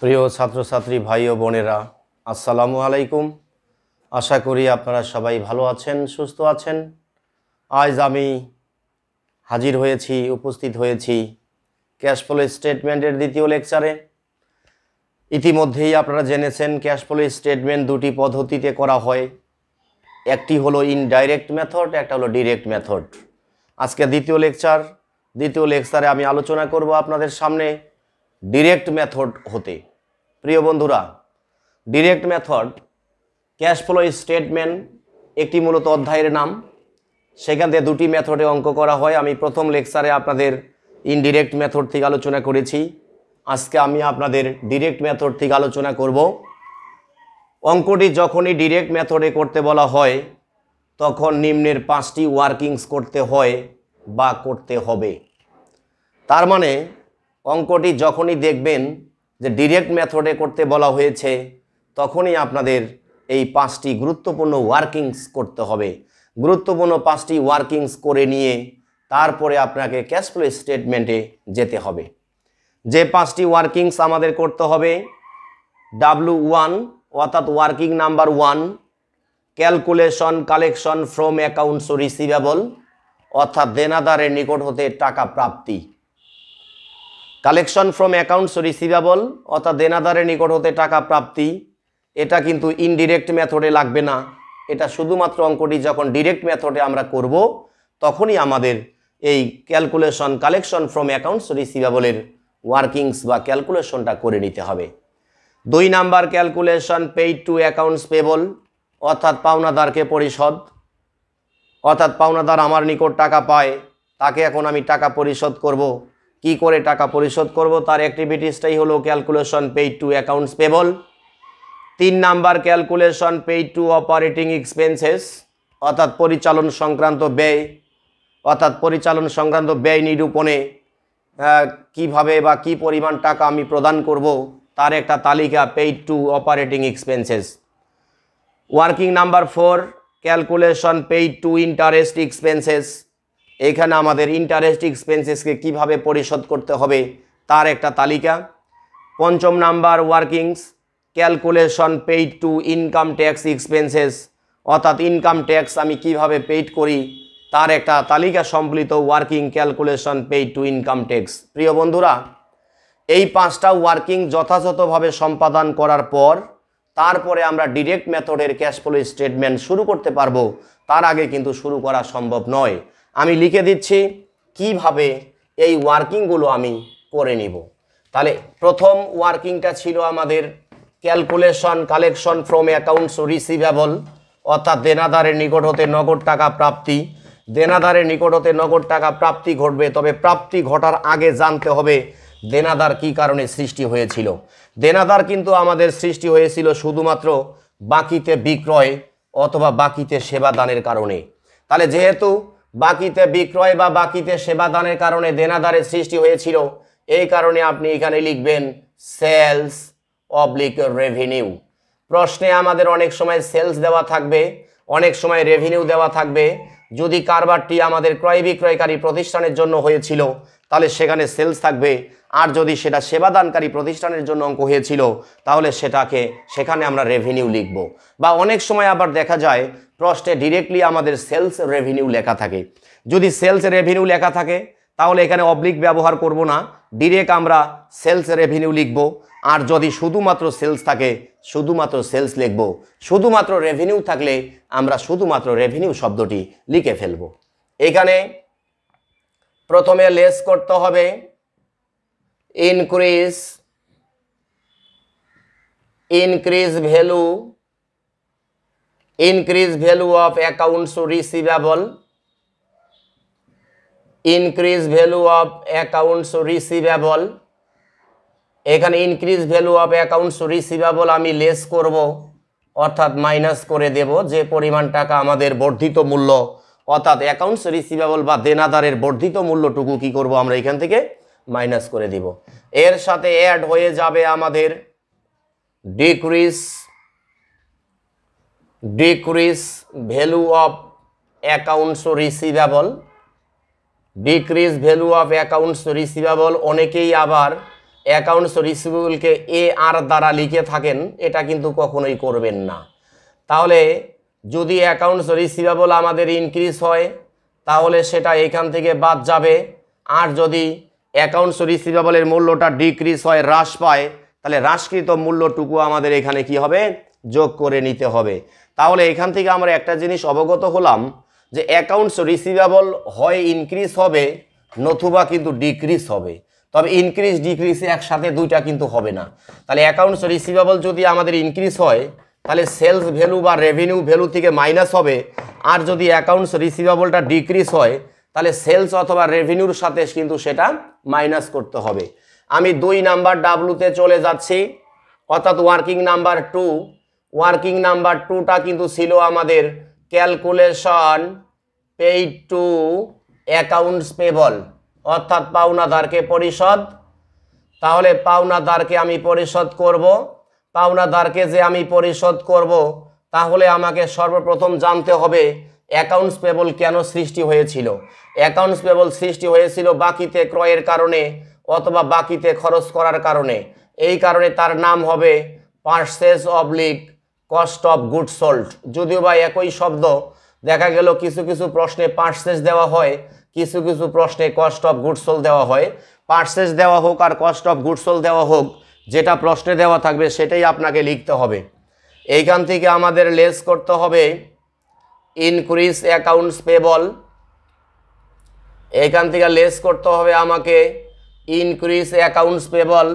প্রিয় ছাত্রছাত্রী ভাই ও বোনেরা আসসালামু আলাইকুম আশা করি আপনারা সবাই ভালো আছেন সুস্থ আছেন আজ আমি হাজির হয়েছি উপস্থিত হয়েছি ক্যাশ ফ্লো স্টেটমেন্টের দ্বিতীয় লেকচারে ইতিমধ্যেই আপনারা জেনেছেন ক্যাশ ফ্লো স্টেটমেন্ট দুটি পদ্ধতিতে করা হয় একটি হলো ইনডাইরেক্ট মেথড একটা হলো ডিরেক্ট মেথড আজকে দ্বিতীয় লেকচার দ্বিতীয় লেকচারে আমি আলোচনা করব আপনাদের সামনে ডিরেক্ট মেথড হতে প্রিয় বন্ধুরা direct method cash flow statement একটি মূলত অধ্যায়ের নাম সেখান থেকে দুটি মেথডে অঙ্ক করা হয় আমি প্রথম লেকচারে আপনাদের ইনডিরেক্ট মেথড থেকে আলোচনা করেছি আজকে আমি আপনাদের ডিরেক্ট মেথড থেকে আলোচনা করব অঙ্কটি যখনই ডিরেক্ট মেথডে করতে বলা হয় তখন নিম্নের পাঁচটি ওয়ার্কিংস করতে হয় বা করতে হবে তার মানে অঙ্কটি যখনই দেখবেন যে ডিরেক্ট মেথডে করতে বলা হয়েছে তখনই আপনাদের এই পাঁচটি গুরুত্বপূর্ণ ওয়ার্কিংস করতে হবে গুরুত্বপূর্ণ পাঁচটি ওয়ার্কিংস করে নিয়ে তারপরে আপনাকে ক্যাশ ফ্লো স্টেটমেন্টে যেতে হবে যে পাঁচটি ওয়ার্কিংস আমাদের করতে হবে ডাব্লু ওয়ান অর্থাৎ working number one calculation collection from accounts receivable অর্থাৎ দেনাদারের নিকট হতে টাকা প্রাপ্তি কালেকশন ফ্রম অ্যাকাউন্টস রিসিভেবল অর্থাৎ দেনাদারের নিকট হতে টাকা প্রাপ্তি এটা কিন্তু ইনডিরেক্ট মেথডে লাগবে না এটা শুধুমাত্র অঙ্কটি যখন ডিরেক্ট মেথডে আমরা করব তখনই আমাদের এই ক্যালকুলেশন কালেকশন ফ্রম অ্যাকাউন্টস রিসিভেবলের ওয়ার্কিংস বা ক্যালকুলেশনটা করে নিতে হবে দুই number calculation paid to accounts payable অর্থাৎ পাওনাদারকে পরিশোধ অর্থাৎ পাওনাদার আমার নিকট টাকা পায় তাকে এখন আমি টাকা পরিশোধ করব কি করে টাকা পরিশোধ করব তার অ্যাক্টিভিটিসটাই হলো calculation paid to accounts payable তিন number calculation paid to operating expenses অর্থাৎ পরিচালন সংক্রান্ত ব্যয় অর্থাৎ পরিচালন সংক্রান্ত ব্যয় নিরূপণে কিভাবে বা কি পরিমাণ টাকা আমি প্রদান করব তার একটা তালিকা paid to operating expenses working number four calculation paid to interest expenses এখানে আমাদের ইন্টারেস্ট এক্সপেন্সেসকে কিভাবে পরিশোধ করতে হবে তার একটা তালিকা পঞ্চম number workings calculation paid to income tax expenses অর্থাৎ ইনকাম ট্যাক্স আমি কিভাবে পেইড করি তার একটা তালিকা সম্পলিত working calculation paid to income tax প্রিয় বন্ধুরা এই পাঁচটা ওয়ার্কিং যথাযথভাবে সম্পাদন করার পর তারপরে আমরা ডিরেক্ট মেথডের ক্যাশ ফ্লো স্টেটমেন্ট শুরু করতে পারবো তার আগে কিন্তু শুরু করা সম্ভব নয় আমি লিখে দিচ্ছি কিভাবে এই ওয়ার্কিংগুলো আমি করে নিব তাহলে প্রথম ওয়ার্কিংটা ছিল আমাদের calculation collection from accounts receivable অর্থাৎ দেনাদারের নিকট হতে নগদ টাকা প্রাপ্তি দেনাদারের নিকট হতে নগদ টাকা প্রাপ্তি ঘটবে তবে প্রাপ্তি ঘটার আগে জানতে হবে দেনাদার কি কারণে সৃষ্টি হয়েছিল দেনাদার কিন্তু আমাদের সৃষ্টি হয়েছিল শুধুমাত্র বাকিতে বিক্রয় অথবা বাকিতে সেবা দানের কারণে তাহলে যেহেতু বাকিতে বিক্রয় বা বাকিতে সেবাদানের কারণে দেনাদারের সৃষ্টি হয়েছিল এই কারণে আপনি এখানে লিখবেন সেলস অবলিক রেভিনিউ প্রশ্নে আমাদের অনেক সময় সেলস দেওয়া থাকবে অনেক সময় রেভিনিউ দেওয়া থাকবে যদি কারবারটি আমাদের ক্রয় বিক্রয়কারী প্রতিষ্ঠানের জন্য হয়েছিল তাহলে সেখানে সেলস থাকবে আর যদি সেটা সেবাদানকারী প্রতিষ্ঠানের জন্য অঙ্ক হয়েছিল তাহলে সেটাকে সেখানে আমরা রেভিনিউ লিখব বা অনেক সময় আবার দেখা যায় প্রশ্নে ডিরেক্টলি আমাদের সেলস রেভিনিউ লেখা থাকে যদি সেলস রেভিনিউ লেখা থাকে তাহলে এখানে অবলিক ব্যবহার করব না ডিরেক্ট আমরা সেলস রেভিনিউ লিখব আর যদি শুধুমাত্র সেলস থাকে শুধুমাত্র সেলস লিখব শুধুমাত্র রেভিনিউ থাকলে আমরা শুধুমাত্র রেভিনিউ শব্দটি লিখে ফেলব এখানে প্রথমে লেস করতে হবে increase increase value increase value of accounts receivable increase value of accounts receivable এখানে increase value of accounts receivable আমি লেস করব অর্থাৎ মাইনাস করে দেব যে পরিমাণ টাকা আমাদের বর্ধিত মূল্য অর্থাৎ অ্যাকাউন্টস রিসিভেবল বা দেনাদারের বর্ধিত মূল্যটুকু কি করব আমরা এখান থেকে মাইনাস করে দিব এর সাথে অ্যাড হয়ে যাবে আমাদের decrease decrease value of accounts receivable decrease value of accounts receivable অনেকেই আবার অ্যাকাউন্টস রিসিভেবলকে এ আর দ্বারা লিখে থাকেন এটা কিন্তু কখনোই করবেন না তাহলে যদি অ্যাকাউন্টস রিসিভেবল আমাদের ইনক্রিজ হয় তাহলে সেটা এখান থেকে বাদ যাবে আর যদি অ্যাকাউন্টস রিসিভেবলের মূল্যটা ডিক্রিজ হয় হ্রাস পায় তাহলে হ্রাসকৃত মূল্যটুকু আমাদের এখানে কি হবে যোগ করে নিতে হবে তাহলে এখান থেকে আমরা একটা জিনিস অবগত হলাম যে অ্যাকাউন্টস রিসিভেবল হয় ইনক্রিজ হবে নতুবা কিন্তু ডিক্রিজ হবে তবে ইনক্রিজ ডিক্রিজ একসাথে দুইটা কিন্তু হবে না তাহলে অ্যাকাউন্টস রিসিভেবল যদি আমাদের ইনক্রিজ হয় তাহলে সেলস ভ্যালু বা রেভিনিউ ভ্যালু থেকে মাইনাস হবে আর যদি অ্যাকাউন্টস রিসিভেবলটা ডিক্রিজ হয় তাহলে সেলস অথবা রেভিনিউর সাথে কিন্তু সেটা মাইনাস করতে হবে আমি দুই নাম্বার ডাব্লুতে চলে যাচ্ছি অর্থাৎ working number two working number টুটা কিন্তু ছিল আমাদের calculation paid to accounts payable অর্থাৎ পাওনাদারকে পরিশোধ তাহলে পাওনাদারকে আমি পরিশোধ করব পাওনাদারকে যে আমি পরিশোধ করব তাহলে আমাকে সর্বপ্রথম জানতে হবে অ্যাকাউন্টস পেবল কেন সৃষ্টি হয়েছিল অ্যাকাউন্টস পেবল সৃষ্টি হয়েছিল বাকিতে ক্রয়ের কারণে অথবা বাকিতে খরচ করার কারণে এই কারণে তার নাম হবে পার্সেস অবলিক কস্ট অফ গুড সোল্ড যদিও বা একই শব্দ দেখা গেল কিছু কিছু প্রশ্নে পার্সেস দেওয়া হয় কিছু কিছু প্রশ্নে কস্ট অফ গুডসোল দেওয়া হয় পার্সেস দেওয়া হোক আর কস্ট অফ গুডসোল দেওয়া হোক যেটা প্রশ্নে দেওয়া থাকবে সেটাই আপনাকে লিখতে হবে এইখান থেকে আমাদের লেস করতে হবে ইনক্রিজ অ্যাকাউন্টস পেবল এইখান থেকে লেস করতে হবে আমাকে ইনক্রিজ অ্যাকাউন্টস পেবল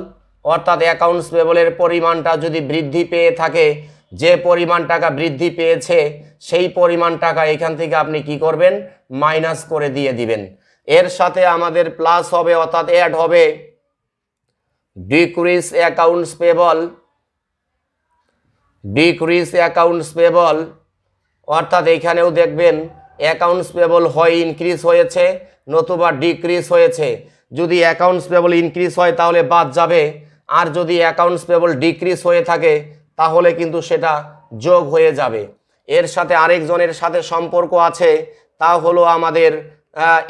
অর্থাৎ অ্যাকাউন্টস পেবলের পরিমাণটা যদি বৃদ্ধি পেয়ে থাকে যে পরিমাণ টাকা বৃদ্ধি পেয়েছে সেই পরিমাণ টাকা এখান থেকে আপনি কি করবেন মাইনাস করে দিয়ে দিবেন এর সাথে আমাদের প্লাস হবে অর্থাৎ অ্যাড হবে decrease accounts payable decrease accounts payable অর্থাৎ এখানেও দেখবেন অ্যাকাউন্টস পেবল হয় ইনক্রিজ হয়েছে নতুবা ডিক্রিজ হয়েছে যদি অ্যাকাউন্টস পেবল ইনক্রিজ হয় তাহলে বাদ যাবে আর যদি অ্যাকাউন্টস পেবল ডিক্রিজ হয়ে থাকে তাহলে কিন্তু সেটা যোগ হয়ে যাবে এর সাথে আরেকজনের সাথে সম্পর্ক আছে তা হলো আমাদের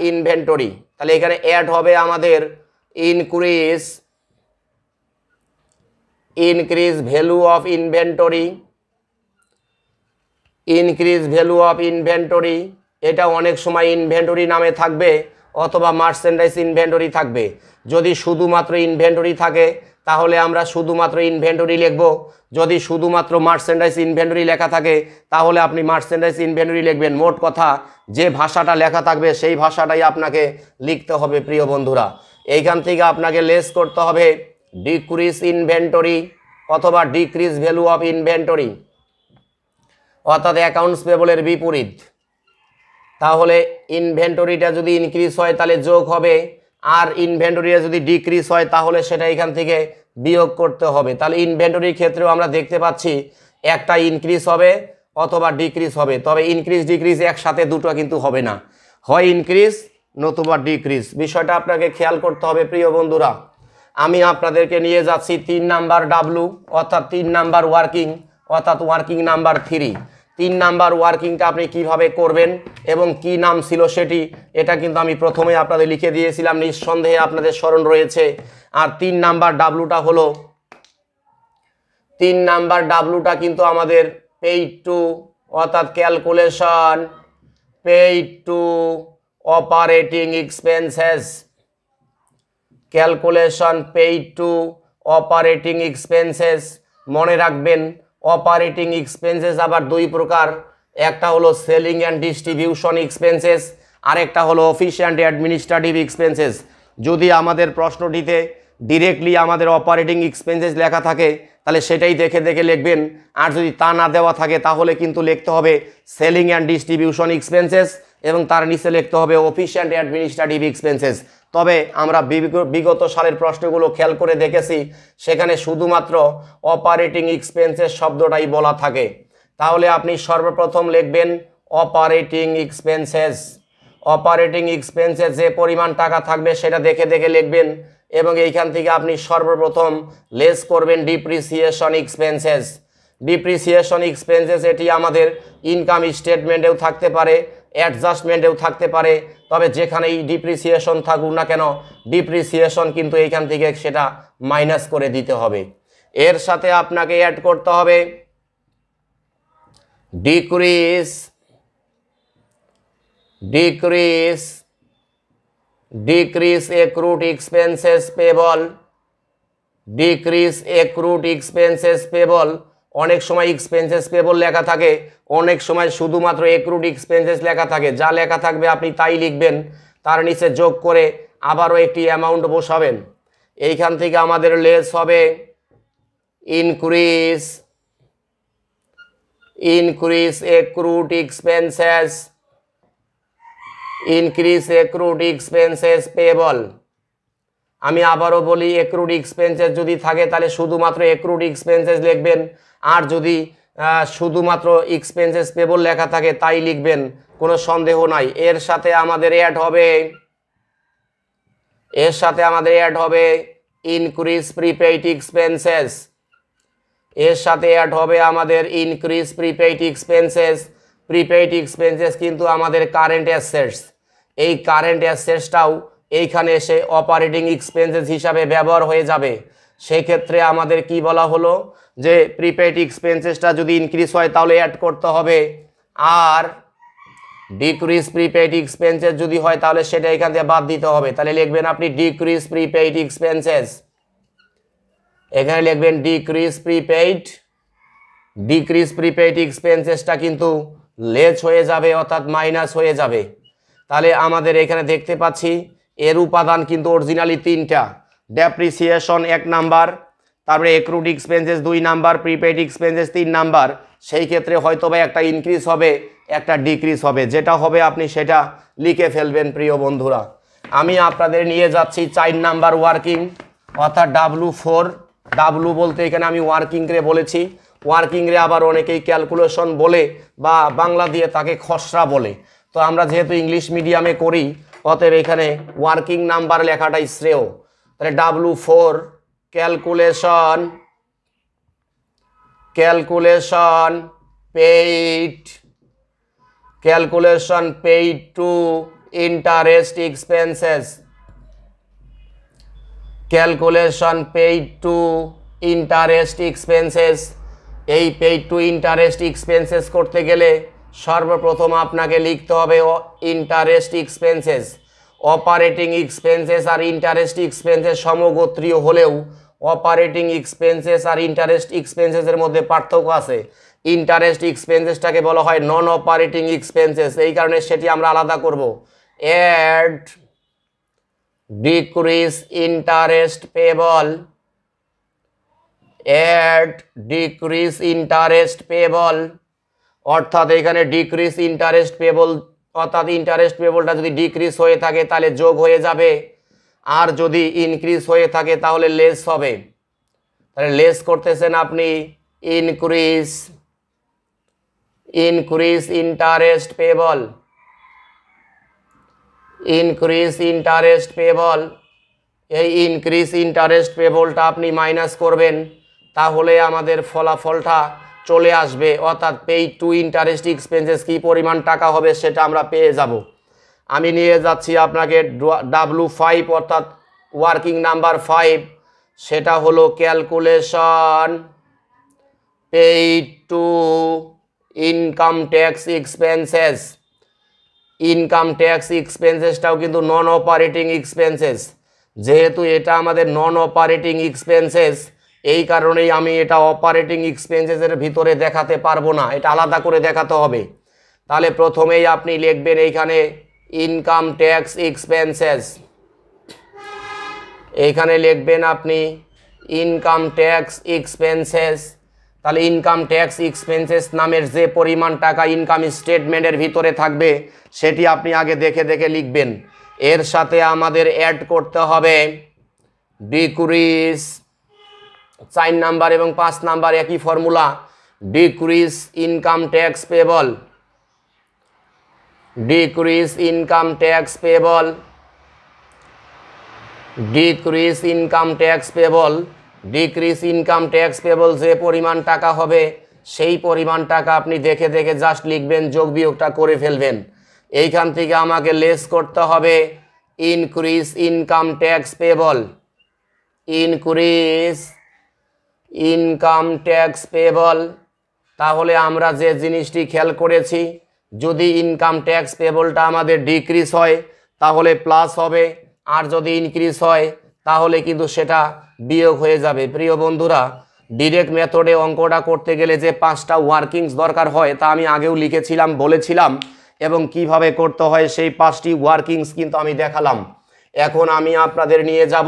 ইনভেন্টরি তাহলে এখানে অ্যাড হবে আমাদের increase increase value of inventory increase value of inventory এটা অনেক সময় ইনভেন্টরি নামে থাকবে অথবা মার্চেন্ডাইজ ইনভেন্টরি থাকবে যদি শুধুমাত্র ইনভেন্টরি থাকে তাহলে আমরা শুধুমাত্র ইনভেন্টরি লিখব যদি শুধুমাত্র মার্চেন্ডাইজ ইনভেন্টরি লেখা থাকে তাহলে আপনি মার্চেন্ডাইজ ইনভেন্টরি লিখবেন মোট কথা যে ভাষাটা লেখা থাকবে সেই ভাষাটাই আপনাকে লিখতে হবে প্রিয় বন্ধুরা এইখান থেকে আপনাকে লেস করতে হবে ডিক্রিজ ইনভেন্টরি অথবা ডিক্রিজ ভ্যালু অফ ইনভেন্টরি অর্থাৎ অ্যাকাউন্টস পেবলের বিপরীত তাহলে ইনভেন্টরিটা যদি ইনক্রিজ হয় তাহলে যোগ হবে আর ইনভেন্টরিটা যদি ডিক্রিজ হয় তাহলে সেটা এখান থেকে বিয়োগ করতে হবে তাহলে ইনভেন্টরির ক্ষেত্রেও আমরা দেখতে পাচ্ছি একটা ইনক্রিজ হবে অথবা ডিক্রিজ হবে তবে ইনক্রিজ ডিক্রিজ একসাথে দুটো কিন্তু হবে না হয় ইনক্রিজ নতুবা ডিক্রিজ বিষয়টা আপনাকে খেয়াল করতে হবে প্রিয় বন্ধুরা আমি আপনাদেরকে নিয়ে যাচ্ছি তিন নাম্বার ডাব্লু অর্থাৎ তিন নাম্বার ওয়ার্কিং অর্থাৎ ওয়ার্কিং নাম্বার থ্রি তিন নাম্বার ওয়ার্কিংটা আপনি কিভাবে করবেন এবং কি নাম ছিল সেটি এটা কিন্তু আমি প্রথমে আপনাদের লিখে দিয়েছিলাম নিঃসন্দেহে আপনাদের স্মরণ রয়েছে আর তিন নাম্বার ডাব্লুটা হলো তিন নাম্বার ডাব্লুটা কিন্তু আমাদের পেইড টু অর্থাৎ calculation paid to operating expenses calculation paid to operating expenses মনে রাখবেন অপারেটিং এক্সপেন্সেস আবার দুই প্রকার একটা হলো সেলিং অ্যান্ড ডিস্ট্রিবিউশন এক্সপেন্সেস আরেকটা হলো অফিস অ্যান্ড অ্যাডমিনিস্ট্রেটিভ এক্সপেন্সেস যদি আমাদের প্রশ্নটিতে ডিরেক্টলি আমাদের অপারেটিং এক্সপেন্সেস লেখা থাকে তাহলে সেটাই দেখে দেখে লিখবেন আর যদি তা না দেওয়া থাকে তাহলে কিন্তু লিখতে হবে সেলিং অ্যান্ড ডিস্ট্রিবিউশন এক্সপেন্সেস এবং তার নিচে লিখতে হবে অফিসিয়ান্ট অ্যাডমিনিস্ট্রেটিভ এক্সপেন্সেস তবে আমরা বিগত সালের প্রশ্নগুলো খেয়াল করে দেখেছি সেখানে শুধুমাত্র অপারেটিং এক্সপেন্সেস শব্দটাই বলা থাকে তাহলে আপনি সর্বপ্রথম লিখবেন অপারেটিং এক্সপেন্সেস অপারেটিং এক্সপেন্সেস যে পরিমাণ টাকা থাকবে সেটা দেখে দেখে লিখবেন এবং এইখান থেকে আপনি সর্বপ্রথম লেস করবেন ডিপ্রিসিয়েশন এক্সপেন্সেস ডিপ্রিসিয়েশন এক্সপেন্সেস এটি আমাদের ইনকাম স্টেটমেন্টেও থাকতে পারে অ্যাডজাস্টমেন্টেও থাকতে পারে তবে যেখানেই ডিপ্রিসিয়েশন থাকুক না কেন ডিপ্রিসিয়েশন কিন্তু এইখান থেকে সেটা মাইনাস করে দিতে হবে এর সাথে আপনাকে অ্যাড করতে হবে decrease decrease decrease accrued expenses payable decrease accrued expenses payable অনেক সময় এক্সপেন্সেস পেবল লেখা থাকে অনেক সময় শুধুমাত্র একরুড এক্সপেন্সেস লেখা থাকে যা লেখা থাকবে আপনি তাই লিখবেন তার নিচে যোগ করে আবারও একটি অ্যামাউন্ট বসাবেন এইখান থেকে আমাদের লেস হবে increase increase accrued expenses increase accrued expenses payable আমি আবারও বলি একরুড এক্সপেন্সেস যদি থাকে তাহলে শুধুমাত্র একরুড এক্সপেন্সেস লিখবেন আর যদি শুধুমাত্র এক্সপেন্সেস পেবল লেখা থাকে তাই লিখবেন কোনো সন্দেহ নাই এর সাথে আমাদের অ্যাড হবে এর সাথে আমাদের অ্যাড হবে ইনক্রিজ প্রিপেইড এক্সপেন্সেস এর সাথে অ্যাড হবে আমাদের increase prepaid expenses prepaid expenses কিন্তু আমাদের কারেন্ট অ্যাসেটস এই কারেন্ট অ্যাসেটসটাও এইখানে এসে অপারেটিং এক্সপেন্সেস হিসাবে ব্যবহার হয়ে যাবে সেক্ষেত্রে আমাদের কি বলা হলো যে প্রিপেড এক্সপেন্সেসটা যদি ইনক্রিজ হয় তাহলে অ্যাড করতে হবে আর ডিক্রিজ প্রিপেড এক্সপেন্সেস যদি হয় তাহলে সেটা এখান থেকে বাদ দিতে হবে তাহলে লিখবেন আপনি ডিক্রিজ প্রিপেড এক্সপেন্সেস এখানে লিখবেন ডিক্রিজ প্রিপেইড ডিক্রিজ প্রিপেড এক্সপেন্সেসটা কিন্তু লেস হয়ে যাবে অর্থাৎ মাইনাস হয়ে যাবে তাহলে আমাদের এখানে দেখতে পাচ্ছি এর উপাদান কিন্তু অরিজিনালি তিনটা ডেপ্রিসিয়েশন এক নাম্বার তারপরে এক্রুড এক্সপেন্সেস দুই নাম্বার প্রিপেড এক্সপেন্সেস তিন নাম্বার সেই ক্ষেত্রে হয়তো বা একটা ইনক্রিজ হবে একটা ডিক্রিজ হবে যেটা হবে আপনি সেটা লিখে ফেলবেন প্রিয় বন্ধুরা আমি আপনাদের নিয়ে যাচ্ছি চার নাম্বার ওয়ার্কিং অর্থাৎ ডাব্লু ফোর ডাব্লু বলতে এখানে আমি ওয়ার্কিংরে বলেছি ওয়ার্কিংরে আবার অনেকেই ক্যালকুলেশন বলে বা বাংলা দিয়ে তাকে খসড়া বলে তো আমরা যেহেতু ইংলিশ মিডিয়ামে করি অতএব এখানে ওয়ার্কিং নাম্বার লেখাটাই শ্রেয় তাহলে W four calculation calculation paid calculation paid to interest expenses calculation paid to interest expenses এই পেইড টু ইন্টারেস্ট এক্সপেন্সেস করতে গেলে সর্বপ্রথম আপনাকে লিখতে হবে ইন্টারেস্ট এক্সপেন্সেস অপারেটিং এক্সপেন্সেস আর ইন্টারেস্ট এক্সপেন্সেস সমগোত্রীয় হলেও অপারেটিং এক্সপেন্সেস আর ইন্টারেস্ট এক্সপেন্সেসের মধ্যে পার্থক্য আছে ইন্টারেস্ট এক্সপেন্সেসটাকে বলা হয় নন অপারেটিং এক্সপেন্সেস এই কারণে সেটি আমরা আলাদা করব add decrease interest payable add decrease interest payable অর্থাৎ এখানে ডিক্রিজ ইন্টারেস্ট পেবল অর্থাৎ ইন্টারেস্ট পেবলটা যদি ডিক্রিজ হয়ে থাকে তাহলে যোগ হয়ে যাবে আর যদি ইনক্রিজ হয়ে থাকে তাহলে লেস হবে তাহলে লেস করতেছেন আপনি increase increase interest payable increase interest payable এই ইনক্রিজ ইন্টারেস্ট পেবলটা আপনি মাইনাস করবেন তাহলে আমাদের ফলাফলটা চলে আসবে অর্থাৎ পেইড টু ইন্টারেস্ট এক্সপেন্সেস কী পরিমাণ টাকা হবে সেটা আমরা পেয়ে যাব আমি নিয়ে যাচ্ছি আপনাকে ডাব্লু ফাইভ অর্থাৎ ওয়ার্কিং নাম্বার ফাইভ সেটা হলো calculation paid to income tax expenses income tax এক্সপেন্সেসটাও কিন্তু নন অপারেটিং এক্সপেন্সেস যেহেতু এটা আমাদের নন অপারেটিং এক্সপেন্সেস এই কারণেই আমি এটা অপারেটিং এক্সপেন্সেসের ভিতরে দেখাতে পারবো না এটা আলাদা করে দেখাতে হবে তাহলে প্রথমেই আপনি লিখবেন এইখানে ইনকাম ট্যাক্স এক্সপেন্সেস এইখানে লিখবেন আপনি ইনকাম ট্যাক্স এক্সপেন্সেস তাহলে ইনকাম ট্যাক্স এক্সপেন্সেস নামের যে পরিমাণ টাকা ইনকাম স্টেটমেন্টের ভিতরে থাকবে সেটি আপনি আগে দেখে দেখে লিখবেন এর সাথে আমাদের অ্যাড করতে হবে ডিক্রিজ চার নাম্বার এবং পাঁচ নাম্বার একই formula decrease income tax payable decrease income tax payable decrease income tax payable decrease income tax payable যে পরিমাণ টাকা হবে সেই পরিমাণ টাকা আপনি দেখে দেখে জাস্ট লিখবেন যোগ বিয়োগটা করে ফেলবেন এইখান থেকে আমাকে লেস করতে হবে increase income tax payable increase income tax payable তাহলে আমরা যে জিনিসটি খেয়াল করেছি যদি ইনকাম ট্যাক্স পেবলটা আমাদের ডিক্রিজ হয় তাহলে প্লাস হবে আর যদি ইনক্রিজ হয় তাহলে কিন্তু সেটা বিয়োগ হয়ে যাবে প্রিয় বন্ধুরা ডিরেক্ট মেথডে অঙ্কটা করতে গেলে যে পাঁচটা ওয়ার্কিংস দরকার হয় তা আমি আগেও লিখেছিলাম বলেছিলাম এবং কিভাবে করতে হয় সেই পাঁচটি ওয়ার্কিংস কিন্তু আমি দেখালাম এখন আমি আপনাদের নিয়ে যাব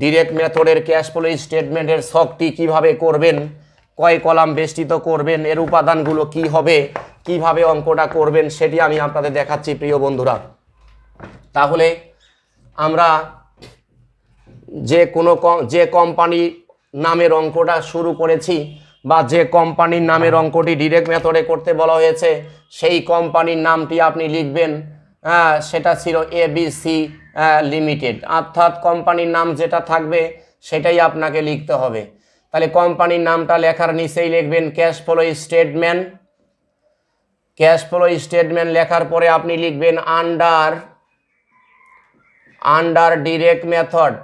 ডিরেক্ট মেথডের ক্যাশ ফ্লো স্টেটমেন্টের শখটি কিভাবে করবেন কয় কলাম বেষ্টিত করবেন এর উপাদানগুলো কি হবে কিভাবে অঙ্কটা করবেন সেটি আমি আপনাদের দেখাচ্ছি প্রিয় বন্ধুরা তাহলে আমরা যে কোনো যে কোম্পানি নামের অঙ্কটা শুরু করেছি বা যে কোম্পানির নামের অঙ্কটি ডিরেক্ট মেথডে করতে বলা হয়েছে সেই কোম্পানির নামটি আপনি লিখবেন হ্যাঁ সেটা ছিল এ বি সি লিমিটেড অর্থাৎ কোম্পানির নাম যেটা থাকবে সেটাই আপনাকে লিখতে হবে তাহলে কোম্পানির নামটা লেখার নিচেই লিখবেন cash flow statement cash flow statement লেখার পরে আপনি লিখবেন under under direct method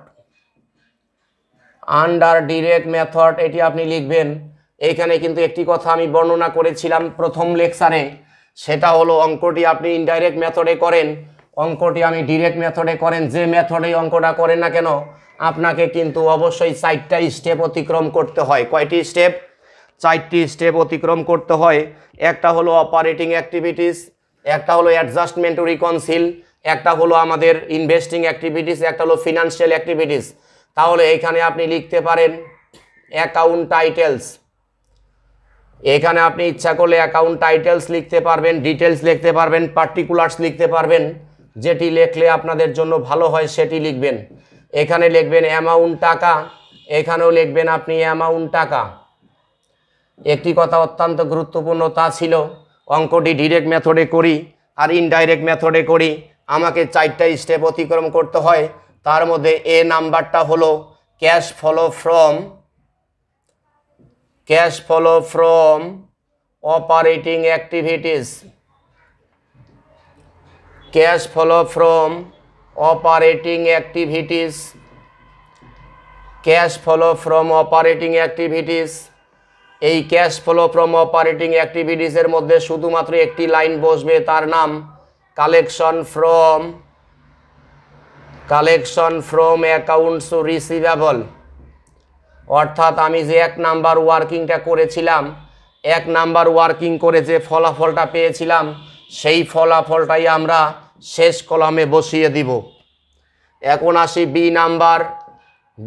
under direct method এটি আপনি লিখবেন এখানে কিন্তু একটি কথা আমি বর্ণনা করেছিলাম প্রথম লেকচারে সেটা হলো অঙ্কটি আপনি ইনডাইরেক্ট মেথডে করেন অঙ্কটি আমি ডিরেক্ট মেথডে করেন যে মেথডে অঙ্কটা করেন না কেন আপনাকে কিন্তু অবশ্যই চারটা স্টেপ অতিক্রম করতে হয় কয়টি স্টেপ চারটি স্টেপ অতিক্রম করতে হয় একটা হলো অপারেটিং অ্যাক্টিভিটিস একটা হলো অ্যাডজাস্টমেন্ট রিকনসিল একটা হলো আমাদের ইনভেস্টিং অ্যাক্টিভিটিস একটা হলো ফিনান্সিয়াল অ্যাক্টিভিটিস তাহলে এখানে আপনি লিখতে পারেন অ্যাকাউন্ট টাইটেলস এখানে আপনি ইচ্ছা করলে অ্যাকাউন্ট টাইটেলস লিখতে পারবেন ডিটেলস লিখতে পারবেন পার্টিকুলার্স লিখতে পারবেন যেটি লেখলে আপনাদের জন্য ভালো হয় সেটি লিখবেন এখানে লিখবেন অ্যামাউন্ট টাকা এখানেও লিখবেন আপনি অ্যামাউন্ট টাকা একটি কথা অত্যন্ত গুরুত্বপূর্ণ তা ছিল অঙ্কটি ডিরেক্ট মেথডে করি আর ইনডাইরেক্ট মেথডে করি আমাকে চারটা স্টেপ অতিক্রম করতে হয় তার মধ্যে এ নাম্বারটা হলো cash flow from cash flow from operating activities cash flow from operating activities cash flow from operating activities এই ক্যাশ ফ্লো ফ্রম অপারেটিং অ্যাক্টিভিটিসের মধ্যে শুধুমাত্র একটি লাইন বসবে তার নাম collection from collection from accounts receivable অর্থাৎ আমি যে এক নাম্বার ওয়ার্কিংটা করেছিলাম এক নাম্বার ওয়ার্কিং করে যে ফলাফলটা পেয়েছিলাম সেই ফলাফলটাই আমরা শেষ কলামে বসিয়ে দিব এখন আসি বি নাম্বার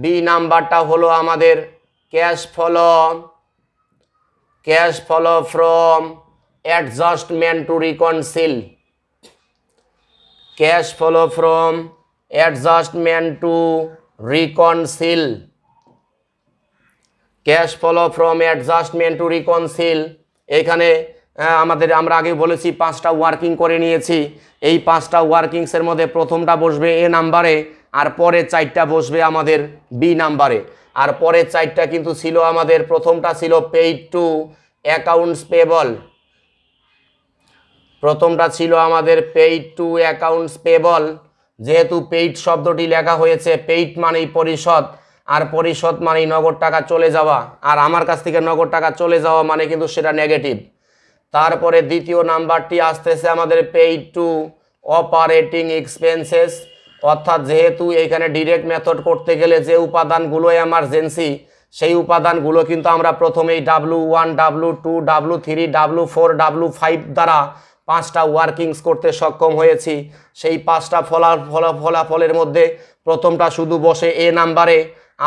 বি নাম্বারটা হলো আমাদের cash flow cash flow from adjustment to reconcile cash flow from adjustment to reconcile cash flow from adjustment to reconcile এখানে হ্যাঁ, আমাদের আমরা আগে বলেছি পাঁচটা ওয়ার্কিং করে নিয়েছি এই পাঁচটা ওয়ার্কিংসের মধ্যে প্রথমটা বসবে এ নাম্বারে আর পরে চারটা বসবে আমাদের বি নাম্বারে আর পরে চারটা কিন্তু ছিল আমাদের প্রথমটা ছিল পেইড টু অ্যাকাউন্টস পেবল প্রথমটা ছিল আমাদের পেইড টু অ্যাকাউন্টস পেবল যেহেতু পেইড শব্দটি লেখা হয়েছে পেইড মানেই পরিষদ আর পরিষদ মানেই নগদ টাকা চলে যাওয়া আর আমার কাছ থেকে নগদ টাকা চলে যাওয়া মানে কিন্তু সেটা নেগেটিভ তারপরে দ্বিতীয় নাম্বারটি আসতেছে আমাদের পেইড টু অপারেটিং এক্সপেন্সেস অর্থাৎ যেহেতু এখানে ডিরেক্ট মেথড করতে গেলে যে উপাদানগুলো এমার্জেন্সি সেই উপাদানগুলো কিন্তু আমরা প্রথমেই W one W two W three W four W five দ্বারা পাঁচটা ওয়ার্কিংস করতে সক্ষম হয়েছি সেই পাঁচটা ফলা ফলাফলের মধ্যে প্রথমটা শুধু বসে এ নাম্বারে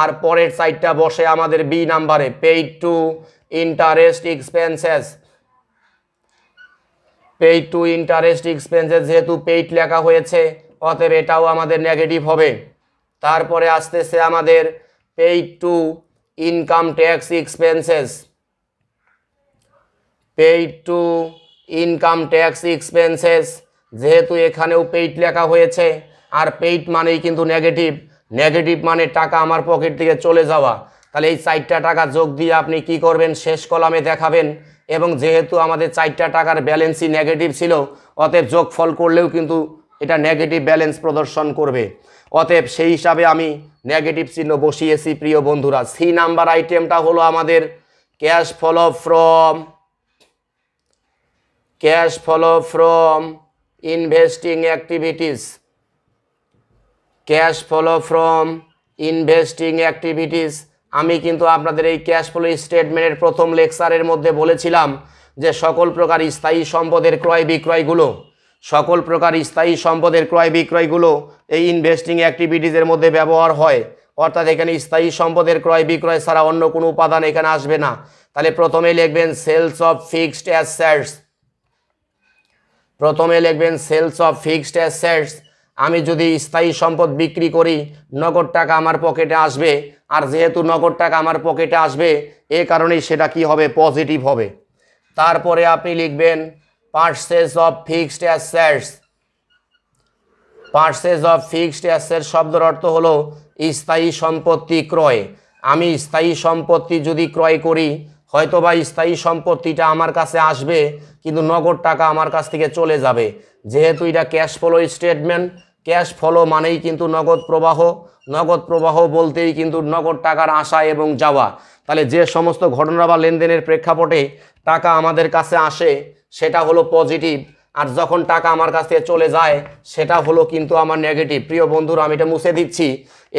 আর পরের সাইডটা বসে আমাদের বি নাম্বারে paid to interest expenses paid to interest expense যেহেতু পেইড লেখা হয়েছে অতএব এটাও আমাদের নেগেটিভ হবে তারপরে আসতেছে আমাদের paid to income tax expenses paid to income tax expenses যেহেতু এখানেও পেইড লেখা হয়েছে আর পেইড মানেই কিন্তু নেগেটিভ নেগেটিভ মানে টাকা আমার পকেট থেকে চলে যাওয়া তাহলে এই চারটা টাকা যোগ দিয়ে আপনি কি করবেন শেষ কলামে দেখাবেন এবং যেহেতু আমাদের চারটা টাকার ব্যালেন্সই নেগেটিভ ছিল অতএব যোগ ফল করলেও কিন্তু এটা নেগেটিভ ব্যালেন্স প্রদর্শন করবে অতএব সেই হিসাবে আমি নেগেটিভ চিহ্ন বসিয়েছি প্রিয় বন্ধুরা সি নাম্বার আইটেমটা হলো আমাদের cash flow from cash flow from investing activities cash flow from investing activities আমি কিন্তু আপনাদের এই ক্যাশ ফ্লো স্টেটমেন্টের প্রথম লেকচারের মধ্যে বলেছিলাম যে সকল প্রকার স্থায়ী সম্পদের ক্রয় বিক্রয়গুলো সকল প্রকার স্থায়ী সম্পদের ক্রয় বিক্রয়গুলো এই ইনভেস্টিং অ্যাক্টিভিটিজের মধ্যে ব্যবহার হয় অর্থাৎ এখানে স্থায়ী সম্পদের ক্রয় বিক্রয় ছাড়া অন্য কোনো উপাদান এখানে আসবে না তাহলে প্রথমে লিখবেন সেলস অফ ফিক্সড অ্যাসেটস প্রথমে লিখবেন সেলস অফ ফিক্সড অ্যাসেটস আমি যদি স্থায়ী সম্পদ বিক্রি করি নগদ টাকা আমার পকেটে আসবে আর যেহেতু নগদ টাকা আমার পকেটে আসবে এ কারণেই সেটা কি হবে পজিটিভ হবে তারপরে আপনি লিখবেন purchase of fixed assets purchase of fixed asset শব্দের অর্থ হলো স্থায়ী সম্পত্তি ক্রয় আমি স্থায়ী সম্পত্তি যদি ক্রয় করি হয়তো বা স্থায়ী সম্পত্তিটা আমার কাছে আসবে কিন্তু নগদ টাকা আমার কাছ থেকে চলে যাবে যেহেতু এটা cash flow statement cash flow মানেই কিন্তু নগদ প্রবাহ নগদ প্রবাহ বলতেই কিন্তু নগদ টাকার আসা এবং যাওয়া তাহলে যে সমস্ত ঘটনা বা লেনদেনের প্রেক্ষাপটে টাকা আমাদের কাছে আসে সেটা হলো পজিটিভ আর যখন টাকা আমার কাছ থেকে চলে যায় সেটা হলো কিন্তু আমার নেগেটিভ প্রিয় বন্ধুরা আমি এটা মুছে দিচ্ছি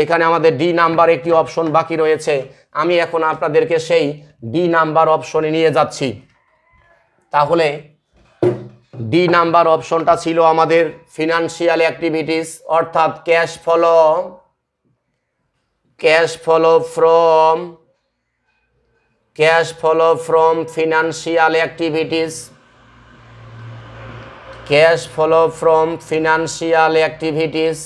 এখানে আমাদের ডি নাম্বার একটি অপশন বাকি রয়েছে আমি এখন আপনাদেরকে সেই ডি নাম্বার অপশনে নিয়ে যাচ্ছি তাহলে ডি নাম্বার অপশনটা ছিল আমাদের ফিনান্সিয়াল অ্যাক্টিভিটিস অর্থাৎ cash flow cash flow from cash flow from financial activities cash flow from financial activities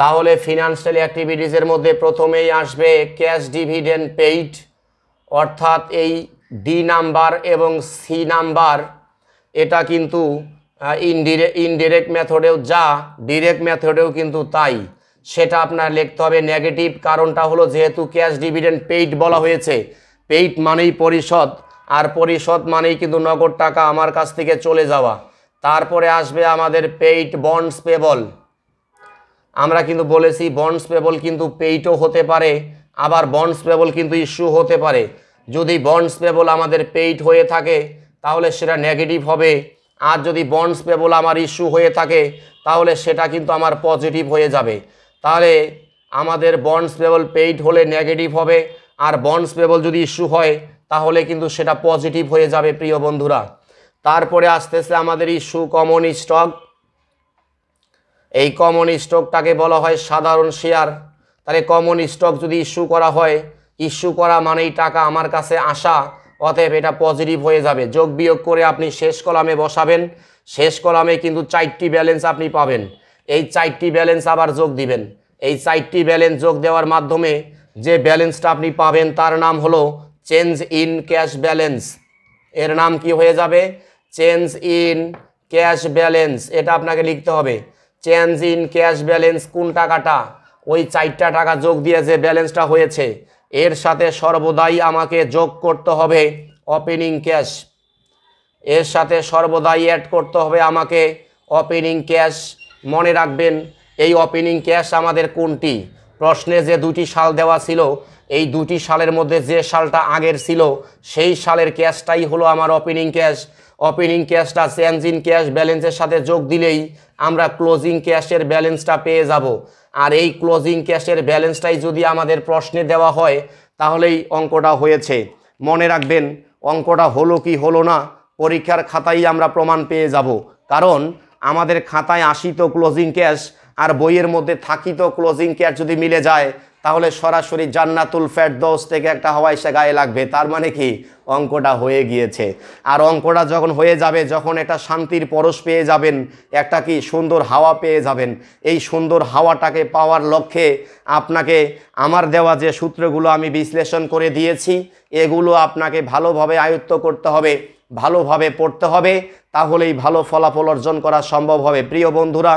তাহলে ফিনান্সিয়াল অ্যাক্টিভিটিসের মধ্যে প্রথমেই আসবে ক্যাশ ডিভিডেন্ড পেইড অর্থাৎ এই ডি নাম্বার এবং সি নাম্বার এটা কিন্তু ইনডিরে ইনডিরেক্ট মেথডেও যা ডিরেক্ট মেথডেও কিন্তু তাই সেটা আপনার লিখতে হবে নেগেটিভ কারণটা হলো যেহেতু ক্যাশ ডিভিডেন্ড পেইড বলা হয়েছে পেইড মানেই পরিষদ আর পরিষদ মানেই কিন্তু নগদ টাকা আমার কাছ থেকে চলে যাওয়া তারপরে আসবে আমাদের পেইড বন্ডস পেবল আমরা কিন্তু বলেছি বন্ডস পেবল কিন্তু পেইটও হতে পারে আবার বন্ডস পেবল কিন্তু ইস্যু হতে পারে যদি বন্ডস পেবল আমাদের পেইড হয়ে থাকে তাহলে সেটা নেগেটিভ হবে আর যদি বন্ডস পেবল আমার ইস্যু হয়ে থাকে তাহলে সেটা কিন্তু আমার পজিটিভ হয়ে যাবে তাহলে আমাদের বন্ডস পেবল পেইড হলে নেগেটিভ হবে আর বন্ডস পেবল যদি ইস্যু হয় তাহলে কিন্তু সেটা পজিটিভ হয়ে যাবে প্রিয় বন্ধুরা তারপরে আসতেছে আমাদের ইস্যু কমন স্টক এই কমন স্টকটাকে বলা হয় সাধারণ শেয়ার তাহলে কমন স্টক যদি ইস্যু করা হয় ইস্যু করা মানেই টাকা আমার কাছে আসা অতএব এটা পজিটিভ হয়ে যাবে যোগ বিয়োগ করে আপনি শেষ কলামে বসাবেন শেষ কলামে কিন্তু চারটি ব্যালেন্স আপনি পাবেন এই চারটি ব্যালেন্স আবার যোগ দিবেন এই চারটি ব্যালেন্স যোগ দেওয়ার মাধ্যমে যে ব্যালেন্সটা আপনি পাবেন তার নাম হলো চেঞ্জ ইন ক্যাশ ব্যালেন্স এর নাম কি হয়ে যাবে চেঞ্জ ইন ক্যাশ ব্যালেন্স এটা আপনাকে লিখতে হবে চেঞ্জ ইন ক্যাশ ব্যালেন্স কোন টাকাটা ওই চারটা টাকা যোগ দিয়ে যে ব্যালেন্সটা হয়েছে এর সাথে সর্বদাই আমাকে যোগ করতে হবে ওপেনিং ক্যাশ এর সাথে সর্বদাই অ্যাড করতে হবে আমাকে ওপেনিং ক্যাশ মনে রাখবেন এই ওপেনিং ক্যাশ আমাদের কোনটি প্রশ্নে যে দুটি সাল দেওয়া ছিল এই দুটি সালের মধ্যে যে সালটা আগের ছিল সেই সালের ক্যাশটাই হলো আমার ওপেনিং ক্যাশ ওপেনিং ক্যাশটা চেঞ্জ ইন ক্যাশ ব্যালেন্সের সাথে যোগ দিলেই আমরা ক্লোজিং ক্যাশের ব্যালেন্সটা পেয়ে যাব আর এই ক্লোজিং ক্যাশের ব্যালেন্সটাই যদি আমাদের প্রশ্নে দেওয়া হয় তাহলেই অঙ্কটা হয়েছে মনে রাখবেন অঙ্কটা হলো কি হলো না পরীক্ষার খাতাই আমরা প্রমাণ পেয়ে যাব কারণ আমাদের খাতায় আসিত ক্লোজিং ক্যাশ আর বইয়ের মধ্যে থাকিত ক্লোজিং ক্যাশ যদি মিলে যায় তাহলে সরাসরি জান্নাতুল ফ্যাট দোষ থেকে একটা হাওয়াই সে গায়ে লাগবে তার মানে কি অঙ্কটা হয়ে গিয়েছে আর অঙ্কটা যখন হয়ে যাবে যখন একটা শান্তির পরশ পেয়ে যাবেন একটা কি সুন্দর হাওয়া পেয়ে যাবেন এই সুন্দর হাওয়াটাকে পাওয়ার লক্ষ্যে আপনাকে আমার দেওয়া যে সূত্রগুলো আমি বিশ্লেষণ করে দিয়েছি এগুলো আপনাকে ভালোভাবে আয়ত্ত করতে হবে ভালোভাবে পড়তে হবে তাহলেই ভালো ফলাফল অর্জন করা সম্ভব হবে প্রিয় বন্ধুরা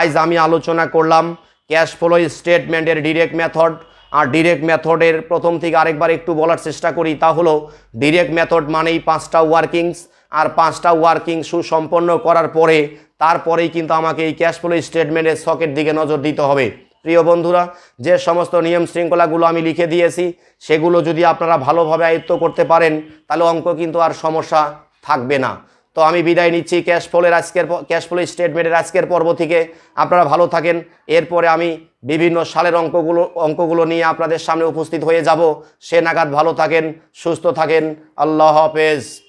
আজ আমি আলোচনা করলাম ক্যাশ ফ্লো স্টেটমেন্টের ডিরেক্ট মেথড আর ডিরেক্ট মেথডের প্রথম থেকে আরেকবার একটু বলার চেষ্টা করি তা হলো ডিরেক্ট মেথড মানেই পাঁচটা ওয়ার্কিংস আর পাঁচটা ওয়ার্কিং সুসম্পন্ন করার পরে তারপরেই কিন্তু আমাকে এই ক্যাশ ফ্লো স্টেটমেন্টের শখের দিকে নজর দিতে হবে প্রিয় বন্ধুরা যে সমস্ত নিয়ম শৃঙ্খলাগুলো আমি লিখে দিয়েছি সেগুলো যদি আপনারা ভালোভাবে আয়ত্ত করতে পারেন তাহলে অঙ্ক কিন্তু আর সমস্যা থাকবে না তো আমি বিদায় নিচ্ছি ক্যাশ ফলের আজকের ক্যাশ ফ্লো স্টেটমেন্টের আজকের পর্ব থেকে আপনারা ভালো থাকেন এরপরে আমি বিভিন্ন সালের অঙ্কগুলো অঙ্কগুলো নিয়ে আপনাদের সামনে উপস্থিত হয়ে যাব সে নাগাদ ভালো থাকেন সুস্থ থাকেন আল্লাহ হাফেজ